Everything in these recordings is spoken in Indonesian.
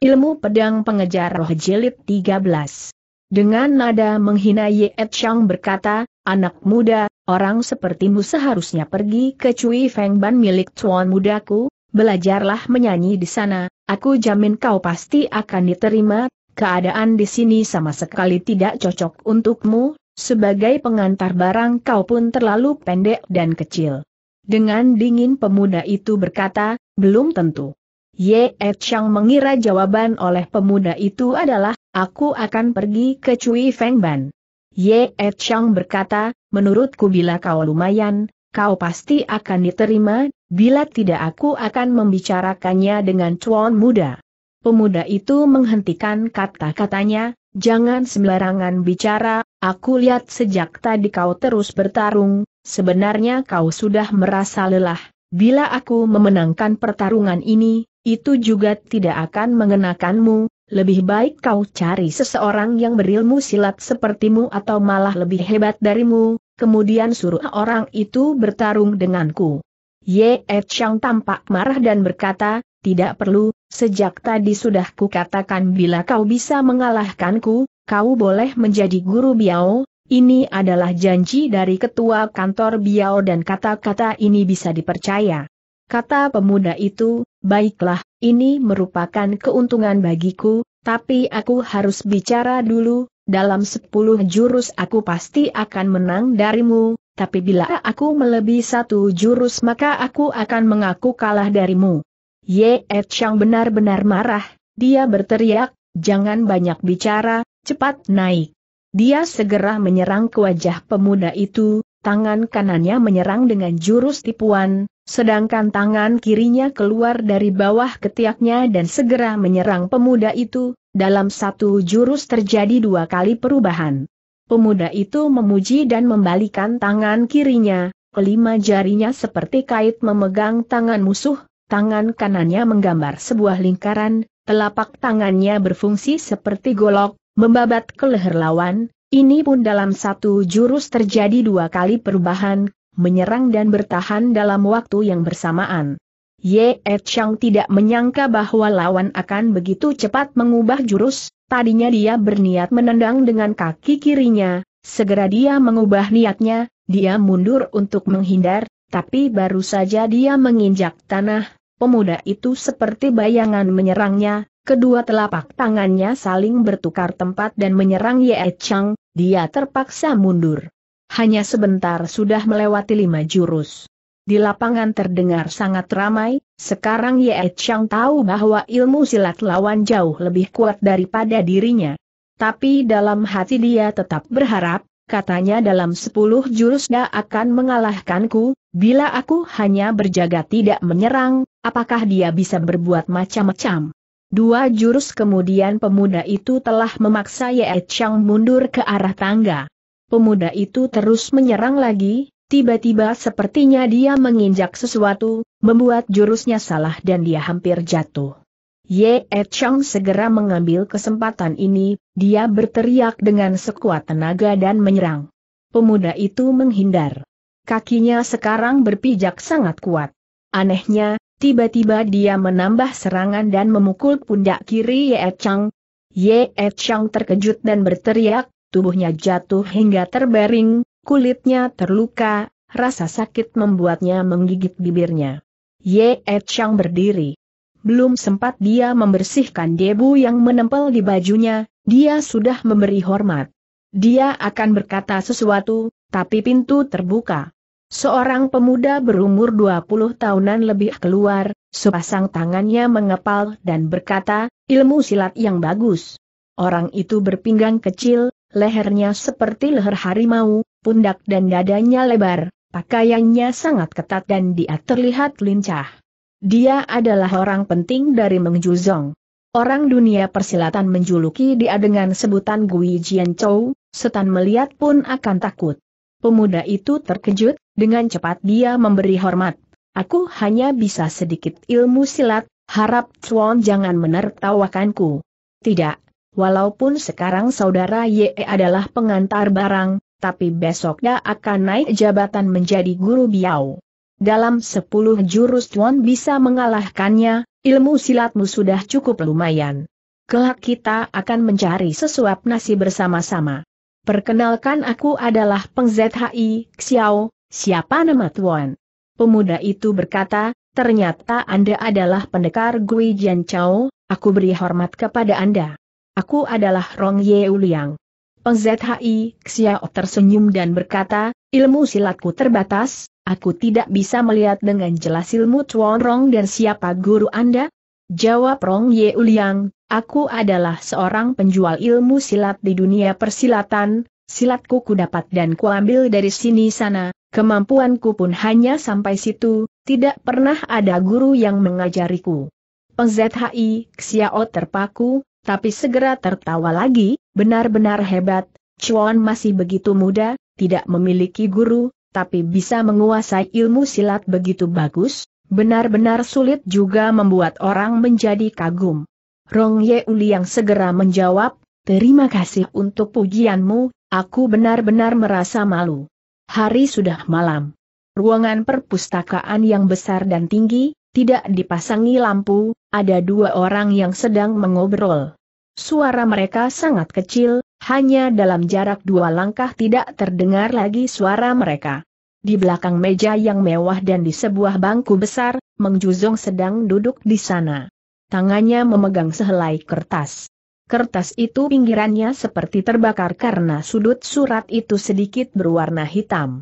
Ilmu Pedang Pengejar Roh Jelit 13 Dengan nada menghina Ye Chang berkata, Anak muda, orang sepertimu seharusnya pergi ke Cui Feng Ban milik tuan mudaku, belajarlah menyanyi di sana, aku jamin kau pasti akan diterima, keadaan di sini sama sekali tidak cocok untukmu, sebagai pengantar barang kau pun terlalu pendek dan kecil. Dengan dingin pemuda itu berkata, belum tentu. Ye Chang mengira jawaban oleh pemuda itu adalah, aku akan pergi ke Cui Feng Ban. Ye Chang berkata, menurutku bila kau lumayan, kau pasti akan diterima, bila tidak aku akan membicarakannya dengan cuan muda. Pemuda itu menghentikan kata-katanya, jangan sembarangan bicara, aku lihat sejak tadi kau terus bertarung, sebenarnya kau sudah merasa lelah, bila aku memenangkan pertarungan ini, itu juga tidak akan mengenakanmu, lebih baik kau cari seseorang yang berilmu silat sepertimu atau malah lebih hebat darimu, kemudian suruh orang itu bertarung denganku. Ye Chang tampak marah dan berkata, tidak perlu, sejak tadi sudah kukatakan bila kau bisa mengalahkanku, kau boleh menjadi guru Biao, ini adalah janji dari ketua kantor Biao dan kata-kata ini bisa dipercaya. Kata pemuda itu, Baiklah, ini merupakan keuntungan bagiku, tapi aku harus bicara dulu, dalam sepuluh jurus aku pasti akan menang darimu, tapi bila aku melebihi satu jurus maka aku akan mengaku kalah darimu. Ye Et Chang benar-benar marah, dia berteriak, jangan banyak bicara, cepat naik. Dia segera menyerang ke wajah pemuda itu, tangan kanannya menyerang dengan jurus tipuan, Sedangkan tangan kirinya keluar dari bawah ketiaknya dan segera menyerang pemuda itu, dalam satu jurus terjadi dua kali perubahan. Pemuda itu memuji dan membalikan tangan kirinya, kelima jarinya seperti kait memegang tangan musuh, tangan kanannya menggambar sebuah lingkaran, telapak tangannya berfungsi seperti golok, membabat ke leher lawan, ini pun dalam satu jurus terjadi dua kali perubahan, menyerang dan bertahan dalam waktu yang bersamaan. Ye Chang tidak menyangka bahwa lawan akan begitu cepat mengubah jurus, tadinya dia berniat menendang dengan kaki kirinya, segera dia mengubah niatnya, dia mundur untuk menghindar, tapi baru saja dia menginjak tanah, pemuda itu seperti bayangan menyerangnya, kedua telapak tangannya saling bertukar tempat dan menyerang Ye Chang, dia terpaksa mundur hanya sebentar sudah melewati lima jurus. Di lapangan terdengar sangat ramai, sekarang Ye Chang tahu bahwa ilmu silat lawan jauh lebih kuat daripada dirinya. Tapi dalam hati dia tetap berharap, katanya dalam sepuluh jurus dia akan mengalahkanku, bila aku hanya berjaga tidak menyerang, apakah dia bisa berbuat macam-macam. Dua jurus kemudian pemuda itu telah memaksa Ye Chang mundur ke arah tangga pemuda itu terus menyerang lagi, tiba-tiba sepertinya dia menginjak sesuatu, membuat jurusnya salah dan dia hampir jatuh. Ye E segera mengambil kesempatan ini, dia berteriak dengan sekuat tenaga dan menyerang. Pemuda itu menghindar. Kakinya sekarang berpijak sangat kuat. Anehnya, tiba-tiba dia menambah serangan dan memukul pundak kiri Ye Chang. Ye Chang terkejut dan berteriak, tubuhnya jatuh hingga terbaring, kulitnya terluka, rasa sakit membuatnya menggigit bibirnya. Ye Chang berdiri. Belum sempat dia membersihkan debu yang menempel di bajunya, dia sudah memberi hormat. Dia akan berkata sesuatu, tapi pintu terbuka. Seorang pemuda berumur 20 tahunan lebih keluar, sepasang tangannya mengepal dan berkata, ilmu silat yang bagus. Orang itu berpinggang kecil, lehernya seperti leher harimau, pundak dan dadanya lebar, pakaiannya sangat ketat dan dia terlihat lincah. Dia adalah orang penting dari Mengjuzong. Orang dunia persilatan menjuluki dia dengan sebutan Gui Jian Chou, setan melihat pun akan takut. Pemuda itu terkejut, dengan cepat dia memberi hormat. Aku hanya bisa sedikit ilmu silat, harap Chuan jangan menertawakanku. Tidak, Walaupun sekarang saudara Ye adalah pengantar barang, tapi besok dia akan naik jabatan menjadi guru biao. Dalam sepuluh jurus Tuan bisa mengalahkannya, ilmu silatmu sudah cukup lumayan. Kelak kita akan mencari sesuap nasi bersama-sama. Perkenalkan aku adalah Peng ZHI, Xiao, siapa nama Tuan? Pemuda itu berkata, ternyata Anda adalah pendekar Gui Jian Chao, aku beri hormat kepada Anda. Aku adalah Rong Ye Uliang. Peng ZHI, Xiao tersenyum dan berkata, ilmu silatku terbatas, aku tidak bisa melihat dengan jelas ilmu Chuan Rong dan siapa guru Anda? Jawab Rong Ye Uliang, aku adalah seorang penjual ilmu silat di dunia persilatan, silatku ku dapat dan ku ambil dari sini sana, kemampuanku pun hanya sampai situ, tidak pernah ada guru yang mengajariku. Peng ZHI, Xiao terpaku, tapi segera tertawa lagi, benar-benar hebat, Chuan masih begitu muda, tidak memiliki guru, tapi bisa menguasai ilmu silat begitu bagus, benar-benar sulit juga membuat orang menjadi kagum. Rong Uli yang segera menjawab, terima kasih untuk pujianmu, aku benar-benar merasa malu. Hari sudah malam. Ruangan perpustakaan yang besar dan tinggi, tidak dipasangi lampu, ada dua orang yang sedang mengobrol. Suara mereka sangat kecil, hanya dalam jarak dua langkah tidak terdengar lagi suara mereka. Di belakang meja yang mewah dan di sebuah bangku besar, Mengjuzong sedang duduk di sana. Tangannya memegang sehelai kertas. Kertas itu pinggirannya seperti terbakar karena sudut surat itu sedikit berwarna hitam.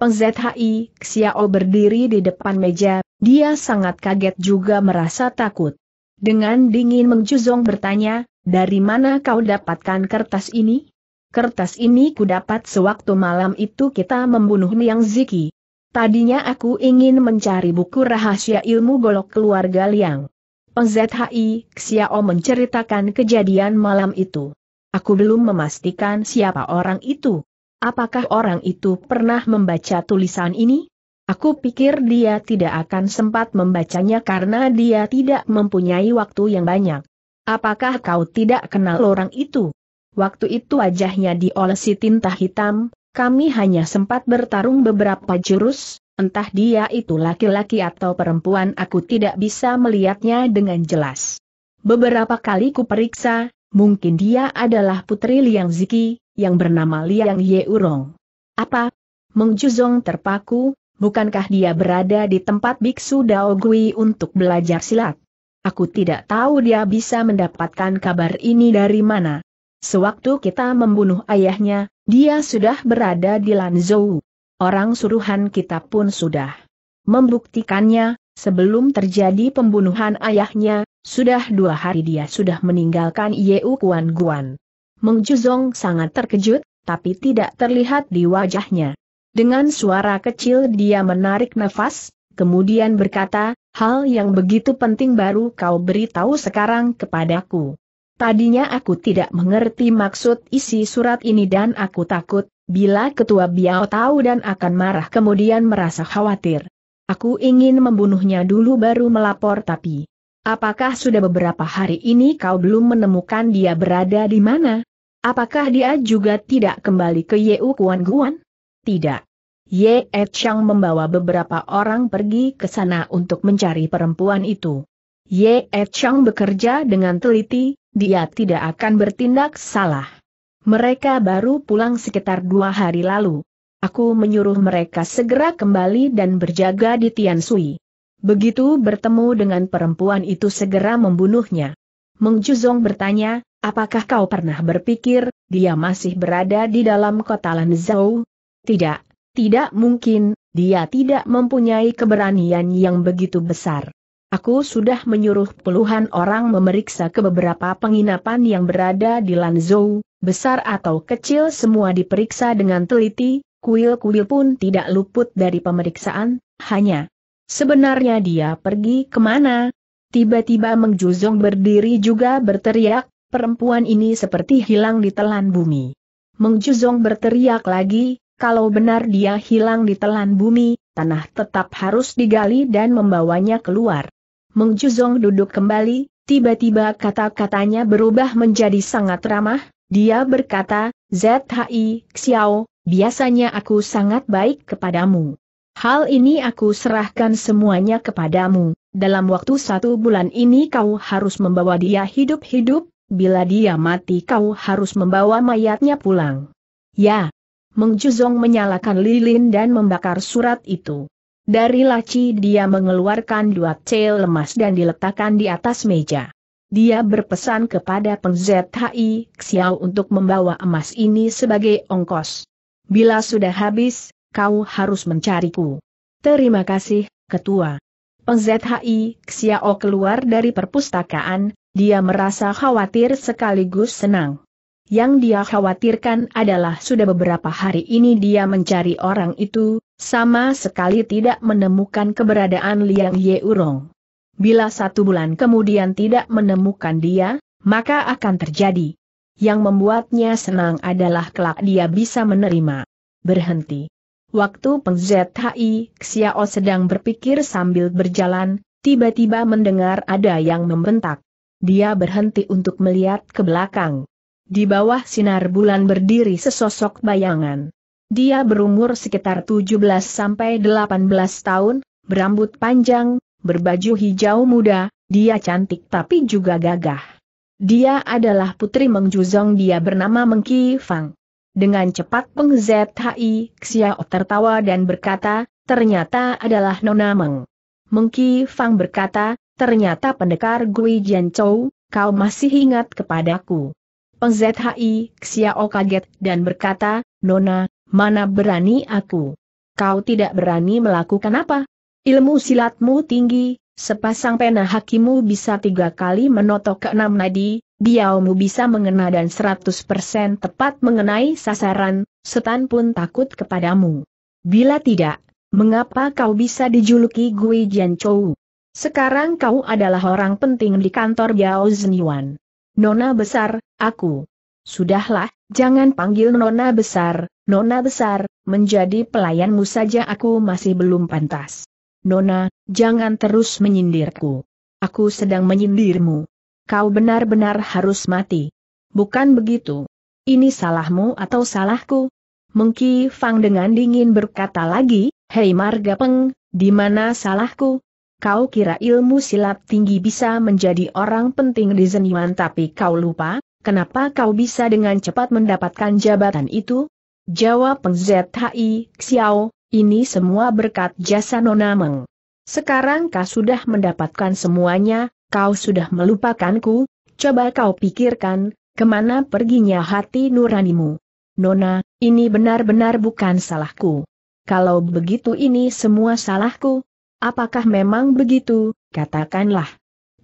Peng ZHI Xiao berdiri di depan meja, dia sangat kaget juga merasa takut. Dengan dingin Meng bertanya, dari mana kau dapatkan kertas ini? Kertas ini ku dapat sewaktu malam itu kita membunuh Niang Ziki. Tadinya aku ingin mencari buku rahasia ilmu golok keluarga Liang. Peng ZHI Xiao menceritakan kejadian malam itu. Aku belum memastikan siapa orang itu. Apakah orang itu pernah membaca tulisan ini? Aku pikir dia tidak akan sempat membacanya karena dia tidak mempunyai waktu yang banyak. Apakah kau tidak kenal orang itu? Waktu itu wajahnya diolesi tinta hitam, kami hanya sempat bertarung beberapa jurus, entah dia itu laki-laki atau perempuan aku tidak bisa melihatnya dengan jelas. Beberapa kali ku periksa, mungkin dia adalah putri Liang Ziki, yang bernama Liang Yeurong. Apa? Meng Juzong terpaku, bukankah dia berada di tempat Biksu Dao Gui untuk belajar silat? Aku tidak tahu dia bisa mendapatkan kabar ini dari mana. Sewaktu kita membunuh ayahnya, dia sudah berada di Lanzhou. Orang suruhan kita pun sudah membuktikannya, sebelum terjadi pembunuhan ayahnya, sudah dua hari dia sudah meninggalkan Yeu Kuan Guan. Meng Juzong sangat terkejut, tapi tidak terlihat di wajahnya. Dengan suara kecil dia menarik nafas, kemudian berkata, hal yang begitu penting baru kau beritahu sekarang kepadaku. Tadinya aku tidak mengerti maksud isi surat ini dan aku takut, bila ketua Biao tahu dan akan marah kemudian merasa khawatir. Aku ingin membunuhnya dulu baru melapor tapi, Apakah sudah beberapa hari ini kau belum menemukan dia berada di mana? Apakah dia juga tidak kembali ke Yeu Kuan Guan? Tidak. Ye Et Chang membawa beberapa orang pergi ke sana untuk mencari perempuan itu. Ye Et Chang bekerja dengan teliti, dia tidak akan bertindak salah. Mereka baru pulang sekitar dua hari lalu. Aku menyuruh mereka segera kembali dan berjaga di Tian Sui. Begitu bertemu dengan perempuan itu segera membunuhnya. Mengjuzong bertanya, apakah kau pernah berpikir, dia masih berada di dalam kota Lanzhou? Tidak, tidak mungkin, dia tidak mempunyai keberanian yang begitu besar. Aku sudah menyuruh puluhan orang memeriksa ke beberapa penginapan yang berada di Lanzhou, besar atau kecil semua diperiksa dengan teliti, kuil-kuil pun tidak luput dari pemeriksaan, hanya Sebenarnya dia pergi kemana? Tiba-tiba Meng berdiri juga berteriak, perempuan ini seperti hilang di telan bumi. Meng berteriak lagi, kalau benar dia hilang di telan bumi, tanah tetap harus digali dan membawanya keluar. Meng duduk kembali, tiba-tiba kata-katanya berubah menjadi sangat ramah, dia berkata, ZHI, Xiao, biasanya aku sangat baik kepadamu. Hal ini aku serahkan semuanya kepadamu. Dalam waktu satu bulan ini kau harus membawa dia hidup-hidup, bila dia mati kau harus membawa mayatnya pulang. Ya. Mengjuzong menyalakan lilin dan membakar surat itu. Dari laci dia mengeluarkan dua cel lemas dan diletakkan di atas meja. Dia berpesan kepada Peng ZHI Xiao untuk membawa emas ini sebagai ongkos. Bila sudah habis, kau harus mencariku. Terima kasih, Ketua. Peng ZHI Xiao keluar dari perpustakaan, dia merasa khawatir sekaligus senang. Yang dia khawatirkan adalah sudah beberapa hari ini dia mencari orang itu, sama sekali tidak menemukan keberadaan Liang Ye Urong. Bila satu bulan kemudian tidak menemukan dia, maka akan terjadi. Yang membuatnya senang adalah kelak dia bisa menerima. Berhenti. Waktu Peng Zhi Xiao sedang berpikir sambil berjalan, tiba-tiba mendengar ada yang membentak. Dia berhenti untuk melihat ke belakang. Di bawah sinar bulan berdiri sesosok bayangan. Dia berumur sekitar 17-18 tahun, berambut panjang, berbaju hijau muda, dia cantik tapi juga gagah. Dia adalah putri Mengjuzong dia bernama Mengki Fang. Dengan cepat Peng Zhi Xiao tertawa dan berkata, ternyata adalah Nona Meng. Meng Mengki Fang berkata, ternyata pendekar Gui Jian Chou, kau masih ingat kepadaku. Peng Zhi Xiao kaget dan berkata, Nona, mana berani aku? Kau tidak berani melakukan apa? Ilmu silatmu tinggi, sepasang pena hakimu bisa tiga kali menotok enam nadi, Diaomu bisa mengena dan 100% tepat mengenai sasaran, setan pun takut kepadamu. Bila tidak, mengapa kau bisa dijuluki Gui Jian Chou? Sekarang kau adalah orang penting di kantor Yao Zeniwan. Nona besar, aku. Sudahlah, jangan panggil Nona besar, Nona besar, menjadi pelayanmu saja aku masih belum pantas. Nona, jangan terus menyindirku. Aku sedang menyindirmu kau benar-benar harus mati. Bukan begitu. Ini salahmu atau salahku? Mengki Fang dengan dingin berkata lagi, Hei Marga Peng, di mana salahku? Kau kira ilmu silat tinggi bisa menjadi orang penting di Zenyuan tapi kau lupa, kenapa kau bisa dengan cepat mendapatkan jabatan itu? Jawab Peng Zhi Xiao, ini semua berkat jasa Nona Meng. Sekarang kau sudah mendapatkan semuanya, kau sudah melupakanku, coba kau pikirkan, kemana perginya hati nuranimu. Nona, ini benar-benar bukan salahku. Kalau begitu ini semua salahku. Apakah memang begitu, katakanlah.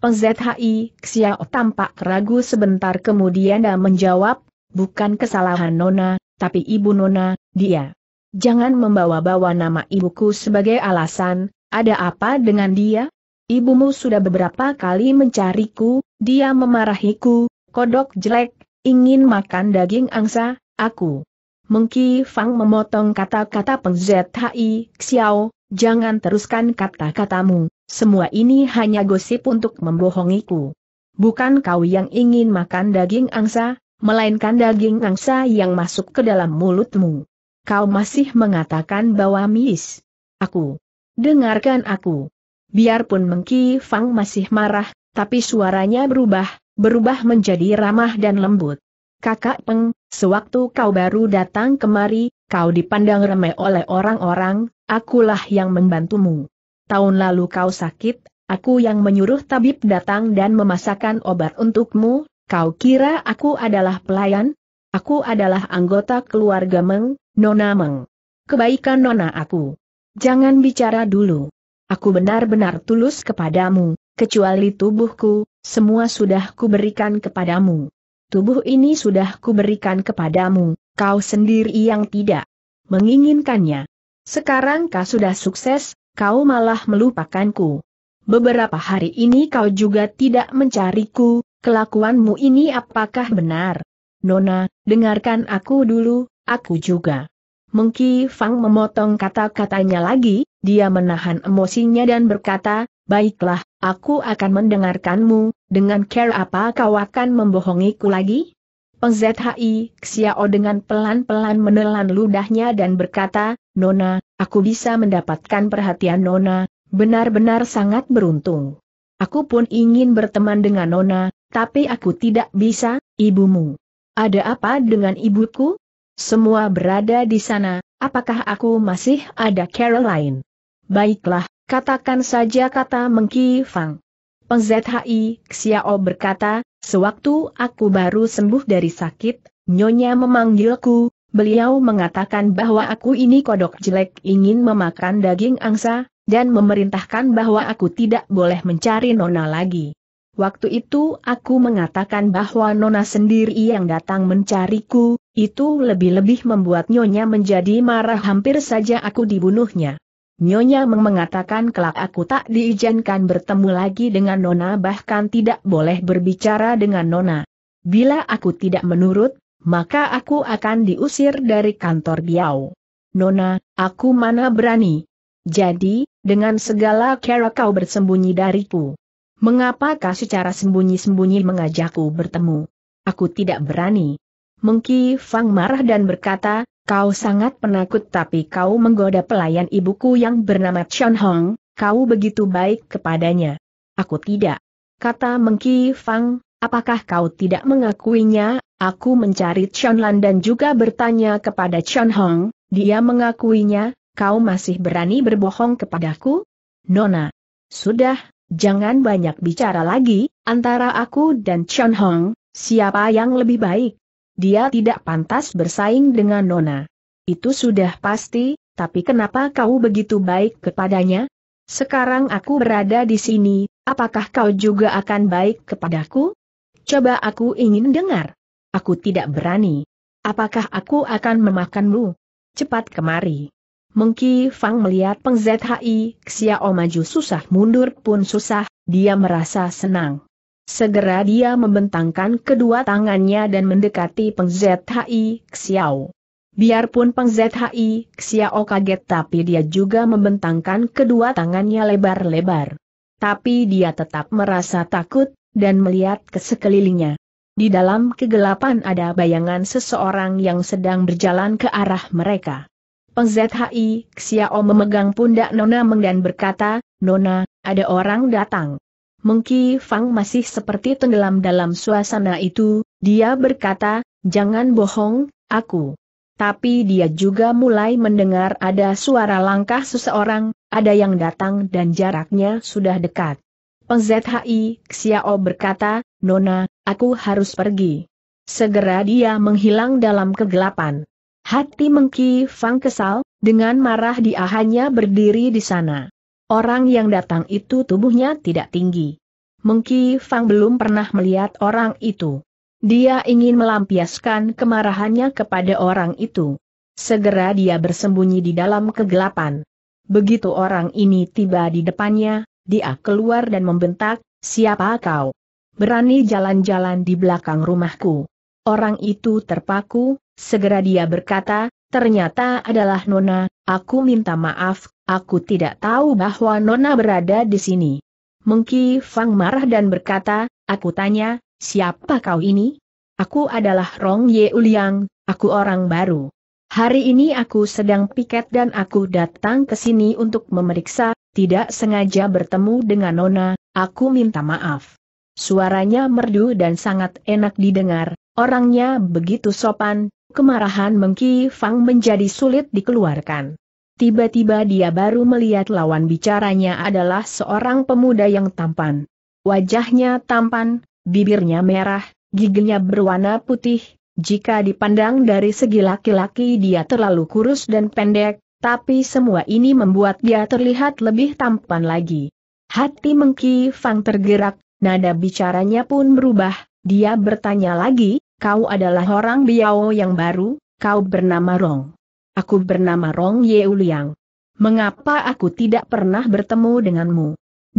PZHI Xiao tampak ragu sebentar kemudian dan menjawab, bukan kesalahan Nona, tapi ibu Nona, dia. Jangan membawa-bawa nama ibuku sebagai alasan, ada apa dengan dia? Ibumu sudah beberapa kali mencariku, dia memarahiku, kodok jelek, ingin makan daging angsa, aku. Mengki Fang memotong kata-kata Peng Zhi Xiao, jangan teruskan kata-katamu, semua ini hanya gosip untuk membohongiku. Bukan kau yang ingin makan daging angsa, melainkan daging angsa yang masuk ke dalam mulutmu. Kau masih mengatakan bahwa mis. Aku. Dengarkan aku. Biarpun Mengki Fang masih marah, tapi suaranya berubah, berubah menjadi ramah dan lembut. Kakak Peng, sewaktu kau baru datang kemari, kau dipandang remeh oleh orang-orang, akulah yang membantumu. Tahun lalu kau sakit, aku yang menyuruh tabib datang dan memasakkan obat untukmu, kau kira aku adalah pelayan? Aku adalah anggota keluarga Meng, Nona Meng. Kebaikan Nona aku. Jangan bicara dulu. Aku benar-benar tulus kepadamu, kecuali tubuhku, semua sudah kuberikan kepadamu. Tubuh ini sudah kuberikan kepadamu, kau sendiri yang tidak menginginkannya. Sekarang kau sudah sukses, kau malah melupakanku. Beberapa hari ini kau juga tidak mencariku, kelakuanmu ini apakah benar? Nona, dengarkan aku dulu, aku juga Mengki Fang memotong kata-katanya lagi, dia menahan emosinya dan berkata, Baiklah, aku akan mendengarkanmu, dengan care apa kau akan membohongiku lagi? Peng ZHI Xiao dengan pelan-pelan menelan ludahnya dan berkata, Nona, aku bisa mendapatkan perhatian Nona, benar-benar sangat beruntung. Aku pun ingin berteman dengan Nona, tapi aku tidak bisa, ibumu. Ada apa dengan ibuku? Semua berada di sana, apakah aku masih ada Caroline? Baiklah, katakan saja kata Mengki Fang. Peng ZHI Xiao berkata, sewaktu aku baru sembuh dari sakit, Nyonya memanggilku, beliau mengatakan bahwa aku ini kodok jelek ingin memakan daging angsa, dan memerintahkan bahwa aku tidak boleh mencari Nona lagi. Waktu itu aku mengatakan bahwa Nona sendiri yang datang mencariku, itu lebih-lebih membuat Nyonya menjadi marah hampir saja aku dibunuhnya. Nyonya mengatakan kelak aku tak diizinkan bertemu lagi dengan Nona bahkan tidak boleh berbicara dengan Nona. Bila aku tidak menurut, maka aku akan diusir dari kantor Biau. Nona, aku mana berani. Jadi, dengan segala cara kau bersembunyi dariku. Mengapa kau secara sembunyi-sembunyi mengajakku bertemu? Aku tidak berani. Mengki Fang marah dan berkata, Kau sangat penakut tapi kau menggoda pelayan ibuku yang bernama Chon Hong, kau begitu baik kepadanya. Aku tidak. Kata Mengki Fang, apakah kau tidak mengakuinya? Aku mencari Chon Lan dan juga bertanya kepada Chon Hong, dia mengakuinya, kau masih berani berbohong kepadaku? Nona. Sudah, Jangan banyak bicara lagi, antara aku dan Chon Hong, siapa yang lebih baik? Dia tidak pantas bersaing dengan Nona. Itu sudah pasti, tapi kenapa kau begitu baik kepadanya? Sekarang aku berada di sini, apakah kau juga akan baik kepadaku? Coba aku ingin dengar. Aku tidak berani. Apakah aku akan memakanmu? Cepat kemari. Mengki Fang melihat Peng ZHI, Xiao maju susah mundur pun susah, dia merasa senang. Segera dia membentangkan kedua tangannya dan mendekati Peng ZHI, Xiao. Biarpun Peng ZHI, Xiao kaget tapi dia juga membentangkan kedua tangannya lebar-lebar. Tapi dia tetap merasa takut, dan melihat ke sekelilingnya. Di dalam kegelapan ada bayangan seseorang yang sedang berjalan ke arah mereka. Peng ZHI, Xiao memegang pundak Nona Meng dan berkata, Nona, ada orang datang. Mengki Fang masih seperti tenggelam dalam suasana itu, dia berkata, jangan bohong, aku. Tapi dia juga mulai mendengar ada suara langkah seseorang, ada yang datang dan jaraknya sudah dekat. Peng ZHI, Xiao berkata, Nona, aku harus pergi. Segera dia menghilang dalam kegelapan. Hati Mengki Fang kesal, dengan marah dia hanya berdiri di sana. Orang yang datang itu tubuhnya tidak tinggi. Mengki Fang belum pernah melihat orang itu. Dia ingin melampiaskan kemarahannya kepada orang itu. Segera dia bersembunyi di dalam kegelapan. Begitu orang ini tiba di depannya, dia keluar dan membentak, siapa kau? Berani jalan-jalan di belakang rumahku. Orang itu terpaku, Segera dia berkata, ternyata adalah Nona, aku minta maaf, aku tidak tahu bahwa Nona berada di sini. Mengki Fang marah dan berkata, aku tanya, siapa kau ini? Aku adalah Rong Ye Uliang, aku orang baru. Hari ini aku sedang piket dan aku datang ke sini untuk memeriksa, tidak sengaja bertemu dengan Nona, aku minta maaf. Suaranya merdu dan sangat enak didengar, orangnya begitu sopan, kemarahan Mengki Fang menjadi sulit dikeluarkan. Tiba-tiba dia baru melihat lawan bicaranya adalah seorang pemuda yang tampan. Wajahnya tampan, bibirnya merah, giginya berwarna putih, jika dipandang dari segi laki-laki dia terlalu kurus dan pendek, tapi semua ini membuat dia terlihat lebih tampan lagi. Hati Mengki Fang tergerak, nada bicaranya pun berubah, dia bertanya lagi, kau adalah orang Biao yang baru, kau bernama Rong. Aku bernama Rong Yeuliang. Mengapa aku tidak pernah bertemu denganmu?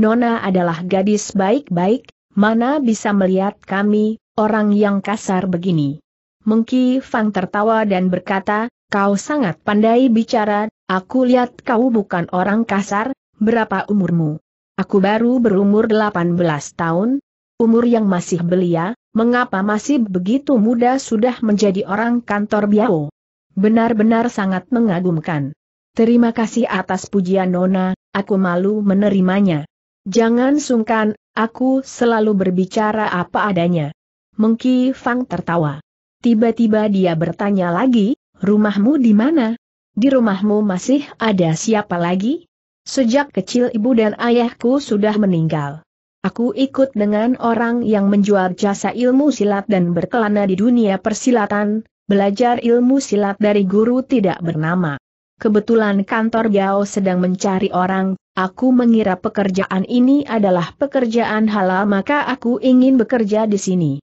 Nona adalah gadis baik-baik, mana bisa melihat kami, orang yang kasar begini. Mengki Fang tertawa dan berkata, kau sangat pandai bicara, aku lihat kau bukan orang kasar, berapa umurmu? Aku baru berumur 18 tahun, Umur yang masih belia, mengapa masih begitu muda sudah menjadi orang kantor Biao? Benar-benar sangat mengagumkan. Terima kasih atas pujian Nona, aku malu menerimanya. Jangan sungkan, aku selalu berbicara apa adanya. Mengki Fang tertawa. Tiba-tiba dia bertanya lagi, rumahmu di mana? Di rumahmu masih ada siapa lagi? Sejak kecil ibu dan ayahku sudah meninggal. Aku ikut dengan orang yang menjual jasa ilmu silat dan berkelana di dunia persilatan, belajar ilmu silat dari guru tidak bernama. Kebetulan kantor Yao sedang mencari orang, aku mengira pekerjaan ini adalah pekerjaan halal maka aku ingin bekerja di sini.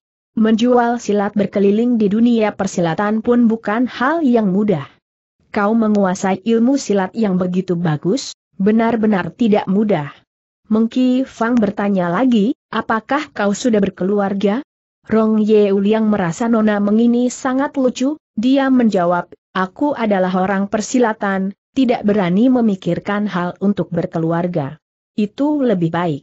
Menjual silat berkeliling di dunia persilatan pun bukan hal yang mudah. Kau menguasai ilmu silat yang begitu bagus, benar-benar tidak mudah. Mengki Fang bertanya lagi, apakah kau sudah berkeluarga? Rong Yeul yang merasa Nona mengini sangat lucu, dia menjawab, aku adalah orang persilatan, tidak berani memikirkan hal untuk berkeluarga. Itu lebih baik.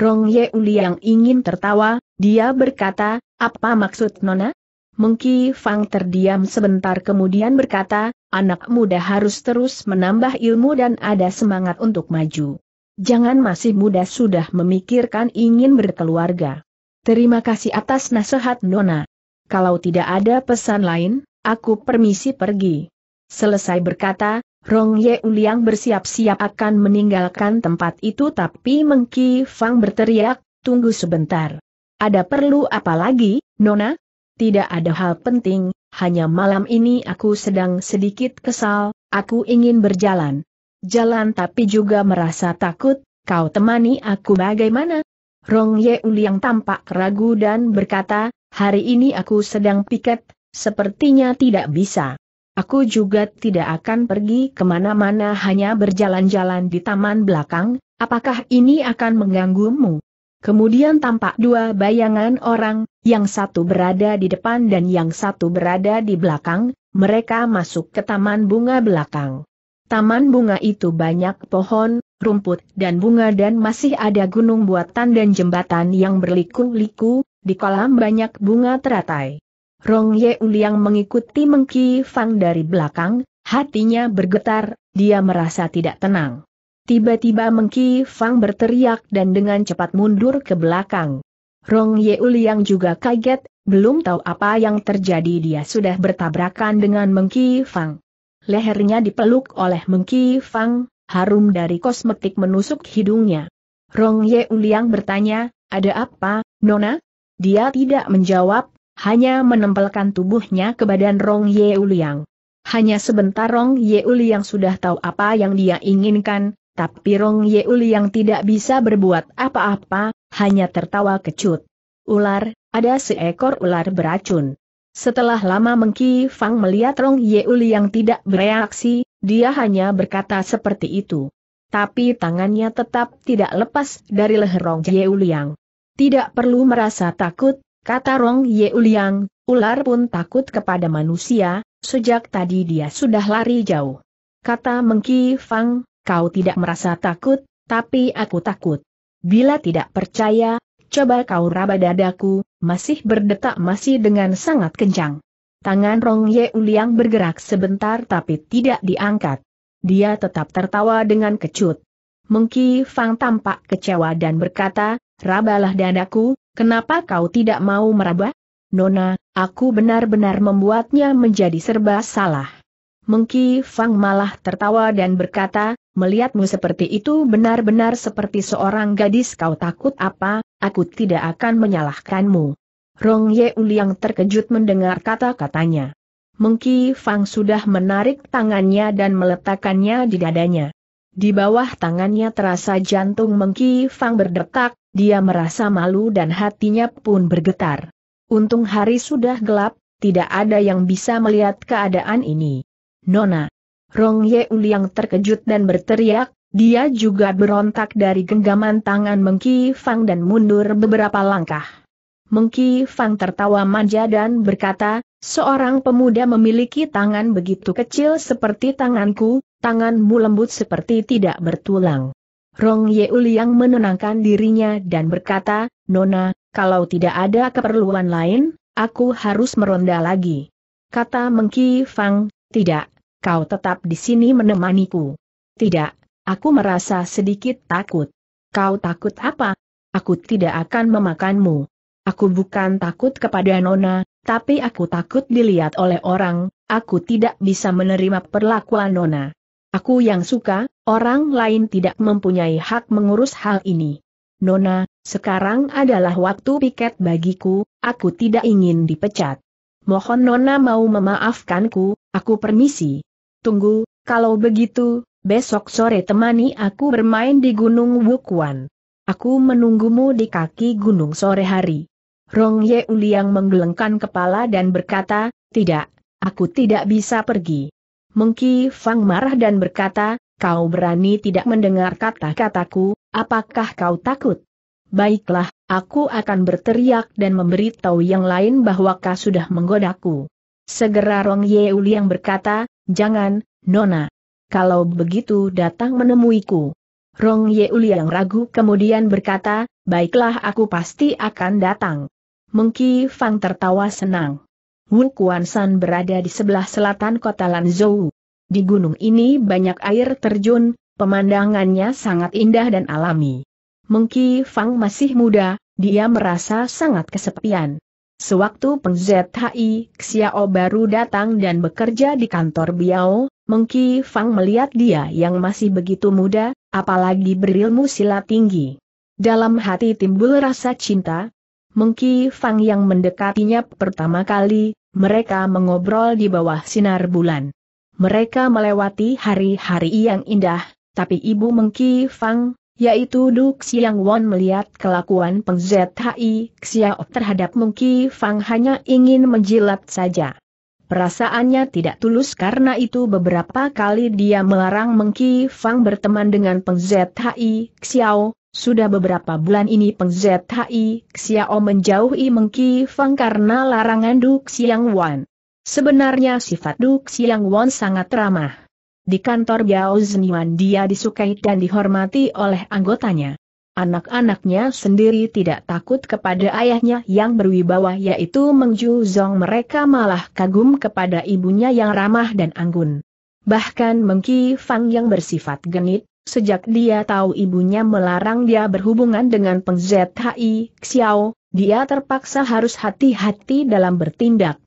Rong Yeul yang ingin tertawa, dia berkata, apa maksud Nona? Mengki Fang terdiam sebentar kemudian berkata, anak muda harus terus menambah ilmu dan ada semangat untuk maju. Jangan masih muda sudah memikirkan ingin berkeluarga. Terima kasih atas nasihat Nona. Kalau tidak ada pesan lain, aku permisi pergi. Selesai berkata, Rong Ye Uliang bersiap-siap akan meninggalkan tempat itu tapi Mengki Fang berteriak, tunggu sebentar. Ada perlu apa lagi, Nona? Tidak ada hal penting, hanya malam ini aku sedang sedikit kesal, aku ingin berjalan jalan tapi juga merasa takut, kau temani aku bagaimana? Rong Ye yang tampak ragu dan berkata, hari ini aku sedang piket, sepertinya tidak bisa. Aku juga tidak akan pergi kemana-mana hanya berjalan-jalan di taman belakang, apakah ini akan mengganggumu? Kemudian tampak dua bayangan orang, yang satu berada di depan dan yang satu berada di belakang, mereka masuk ke taman bunga belakang. Taman bunga itu banyak pohon, rumput dan bunga dan masih ada gunung buatan dan jembatan yang berliku-liku, di kolam banyak bunga teratai. Rong Ye Uliang mengikuti Mengki Fang dari belakang, hatinya bergetar, dia merasa tidak tenang. Tiba-tiba Mengki Fang berteriak dan dengan cepat mundur ke belakang. Rong Ye Uliang juga kaget, belum tahu apa yang terjadi dia sudah bertabrakan dengan Mengki Fang lehernya dipeluk oleh Mengki Fang, harum dari kosmetik menusuk hidungnya. Rong Ye Uliang bertanya, ada apa, Nona? Dia tidak menjawab, hanya menempelkan tubuhnya ke badan Rong Ye Uliang. Hanya sebentar Rong Ye Uliang sudah tahu apa yang dia inginkan, tapi Rong Ye Uliang tidak bisa berbuat apa-apa, hanya tertawa kecut. Ular, ada seekor ular beracun. Setelah lama Mengki Fang melihat Rong Yeuli yang tidak bereaksi, dia hanya berkata seperti itu. Tapi tangannya tetap tidak lepas dari leher Rong Yeuliang. Tidak perlu merasa takut, kata Rong Yeuliang, ular pun takut kepada manusia, sejak tadi dia sudah lari jauh. Kata Mengki Fang, kau tidak merasa takut, tapi aku takut. Bila tidak percaya, Coba kau raba dadaku, masih berdetak masih dengan sangat kencang. Tangan Rong Ye Uliang bergerak sebentar tapi tidak diangkat. Dia tetap tertawa dengan kecut. Mengki Fang tampak kecewa dan berkata, Rabalah dadaku, kenapa kau tidak mau meraba? Nona, aku benar-benar membuatnya menjadi serba salah. Mengki Fang malah tertawa dan berkata, melihatmu seperti itu benar-benar seperti seorang gadis kau takut apa, aku tidak akan menyalahkanmu. Rong Ye Uliang terkejut mendengar kata-katanya. Mengki Fang sudah menarik tangannya dan meletakkannya di dadanya. Di bawah tangannya terasa jantung Mengki Fang berdetak, dia merasa malu dan hatinya pun bergetar. Untung hari sudah gelap, tidak ada yang bisa melihat keadaan ini. Nona. Rong Ye Uliang terkejut dan berteriak, dia juga berontak dari genggaman tangan Mengki Fang dan mundur beberapa langkah. Mengki Fang tertawa manja dan berkata, seorang pemuda memiliki tangan begitu kecil seperti tanganku, tanganmu lembut seperti tidak bertulang. Rong Ye Uliang menenangkan dirinya dan berkata, Nona, kalau tidak ada keperluan lain, aku harus meronda lagi. Kata Mengki Fang, tidak, kau tetap di sini menemaniku. Tidak, aku merasa sedikit takut. Kau takut apa? Aku tidak akan memakanmu. Aku bukan takut kepada Nona, tapi aku takut dilihat oleh orang, aku tidak bisa menerima perlakuan Nona. Aku yang suka, orang lain tidak mempunyai hak mengurus hal ini. Nona, sekarang adalah waktu piket bagiku, aku tidak ingin dipecat. Mohon Nona mau memaafkanku, Aku permisi. Tunggu, kalau begitu, besok sore temani aku bermain di Gunung Wukuan. Aku menunggumu di kaki gunung sore hari. Rong Ye Uliang menggelengkan kepala dan berkata, tidak, aku tidak bisa pergi. Mengki Fang marah dan berkata, kau berani tidak mendengar kata-kataku, apakah kau takut? Baiklah, aku akan berteriak dan memberitahu yang lain bahwa kau sudah menggodaku. Segera Rong yang berkata, jangan, Nona. Kalau begitu datang menemuiku. Rong yang ragu kemudian berkata, baiklah aku pasti akan datang. Mengki Fang tertawa senang. Wu Kuan San berada di sebelah selatan kota Lanzhou. Di gunung ini banyak air terjun, pemandangannya sangat indah dan alami. Mengki Fang masih muda, dia merasa sangat kesepian. Sewaktu Peng Zhi Xiao baru datang dan bekerja di kantor Biao, Meng Qi Fang melihat dia yang masih begitu muda, apalagi berilmu silat tinggi. Dalam hati timbul rasa cinta. Meng Qi Fang yang mendekatinya pertama kali, mereka mengobrol di bawah sinar bulan. Mereka melewati hari-hari yang indah, tapi ibu Meng Qi Fang, yaitu Duk Xiang Won melihat kelakuan Peng ZHI Xiao terhadap Qi Fang hanya ingin menjilat saja. Perasaannya tidak tulus karena itu beberapa kali dia melarang Qi Fang berteman dengan Peng ZHI Xiao. Sudah beberapa bulan ini Peng ZHI Xiao menjauhi Qi Fang karena larangan Duk Xiang Wan. Sebenarnya sifat Duk Xiang Won sangat ramah. Di kantor Biao Zhenyuan, dia disukai dan dihormati oleh anggotanya. Anak-anaknya sendiri tidak takut kepada ayahnya yang berwibawa yaitu Meng Ju Zong mereka malah kagum kepada ibunya yang ramah dan anggun. Bahkan Meng Mengki Fang yang bersifat genit, sejak dia tahu ibunya melarang dia berhubungan dengan Peng Zhi Xiao, dia terpaksa harus hati-hati dalam bertindak.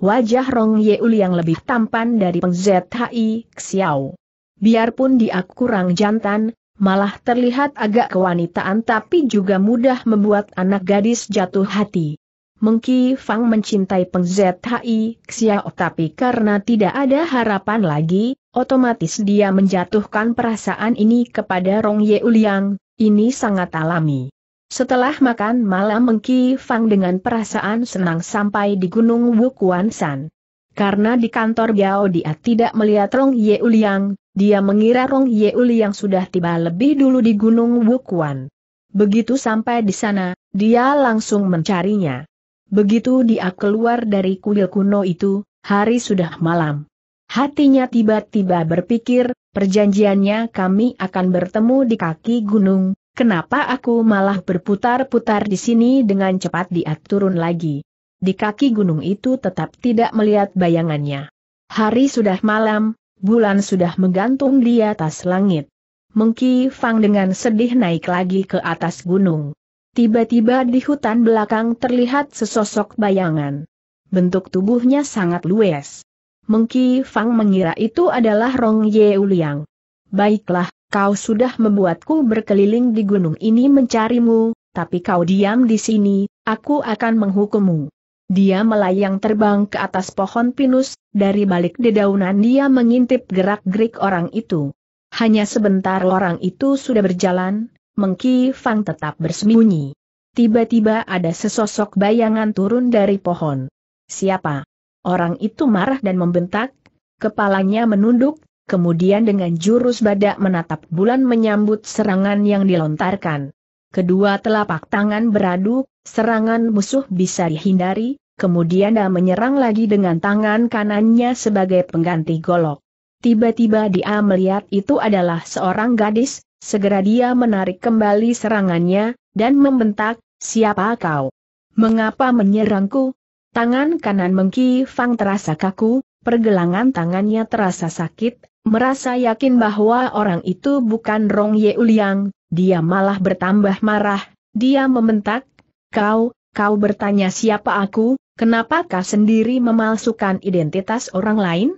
Wajah Rong Yeul yang lebih tampan dari Peng ZHI Xiao. Biarpun dia kurang jantan, malah terlihat agak kewanitaan tapi juga mudah membuat anak gadis jatuh hati. Mengki Fang mencintai Peng ZHI Xiao tapi karena tidak ada harapan lagi, otomatis dia menjatuhkan perasaan ini kepada Rong Yeul yang, ini sangat alami. Setelah makan malam Mengki Fang dengan perasaan senang sampai di Gunung Wukuan San. Karena di kantor Biao dia tidak melihat Rong Ye Uliang, dia mengira Rong Ye Uliang sudah tiba lebih dulu di Gunung Wukuan. Begitu sampai di sana, dia langsung mencarinya. Begitu dia keluar dari kuil kuno itu, hari sudah malam. Hatinya tiba-tiba berpikir, perjanjiannya kami akan bertemu di kaki gunung, Kenapa aku malah berputar-putar di sini dengan cepat dia turun lagi. Di kaki gunung itu tetap tidak melihat bayangannya. Hari sudah malam, bulan sudah menggantung di atas langit. Mengki Fang dengan sedih naik lagi ke atas gunung. Tiba-tiba di hutan belakang terlihat sesosok bayangan. Bentuk tubuhnya sangat luas. Mengki Fang mengira itu adalah Rong Ye Uliang. Baiklah, kau sudah membuatku berkeliling di gunung ini mencarimu, tapi kau diam di sini, aku akan menghukummu. Dia melayang terbang ke atas pohon pinus, dari balik dedaunan dia mengintip gerak-gerik orang itu. Hanya sebentar orang itu sudah berjalan, Mengki Fang tetap bersembunyi. Tiba-tiba ada sesosok bayangan turun dari pohon. Siapa? Orang itu marah dan membentak, kepalanya menunduk, kemudian dengan jurus badak menatap bulan menyambut serangan yang dilontarkan. Kedua telapak tangan beradu, serangan musuh bisa dihindari, kemudian dia menyerang lagi dengan tangan kanannya sebagai pengganti golok. Tiba-tiba dia melihat itu adalah seorang gadis, segera dia menarik kembali serangannya, dan membentak, siapa kau? Mengapa menyerangku? Tangan kanan Mengki Fang terasa kaku, pergelangan tangannya terasa sakit, Merasa yakin bahwa orang itu bukan Rong Ye Uliang, dia malah bertambah marah, dia mementak. kau, kau bertanya siapa aku, Kenapa kau sendiri memalsukan identitas orang lain?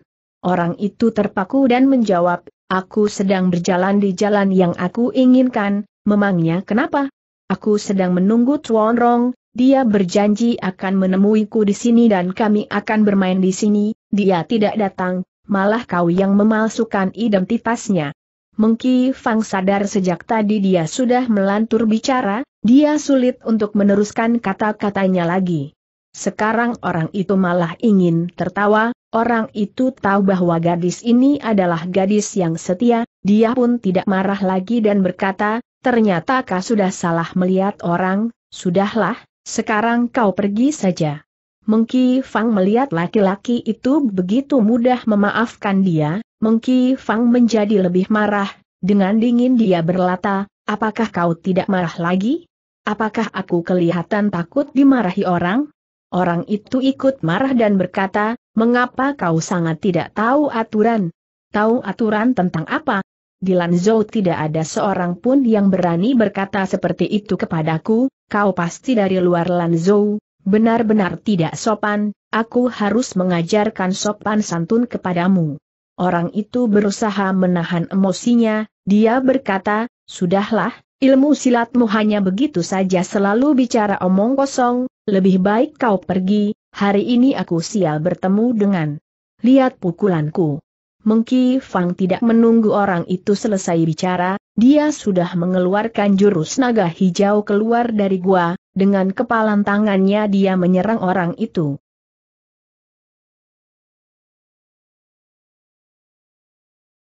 Orang itu terpaku dan menjawab, aku sedang berjalan di jalan yang aku inginkan, memangnya kenapa? Aku sedang menunggu Tuan Rong, dia berjanji akan menemuiku di sini dan kami akan bermain di sini, dia tidak datang, malah kau yang memalsukan identitasnya. Mengki Fang sadar sejak tadi dia sudah melantur bicara, dia sulit untuk meneruskan kata-katanya lagi. Sekarang orang itu malah ingin tertawa, orang itu tahu bahwa gadis ini adalah gadis yang setia, dia pun tidak marah lagi dan berkata, ternyata kau sudah salah melihat orang, sudahlah, sekarang kau pergi saja. Mengki Fang melihat laki-laki itu begitu mudah memaafkan dia, Mengki Fang menjadi lebih marah, dengan dingin dia berlata, apakah kau tidak marah lagi? Apakah aku kelihatan takut dimarahi orang? Orang itu ikut marah dan berkata, mengapa kau sangat tidak tahu aturan? Tahu aturan tentang apa? Di Lanzhou tidak ada seorang pun yang berani berkata seperti itu kepadaku, kau pasti dari luar Lanzhou, Benar-benar tidak sopan, aku harus mengajarkan sopan santun kepadamu. Orang itu berusaha menahan emosinya, dia berkata, Sudahlah, ilmu silatmu hanya begitu saja selalu bicara omong kosong, lebih baik kau pergi, hari ini aku sial bertemu dengan Lihat pukulanku. Mengki Fang tidak menunggu orang itu selesai bicara, dia sudah mengeluarkan jurus naga hijau keluar dari gua, dengan kepalan tangannya dia menyerang orang itu.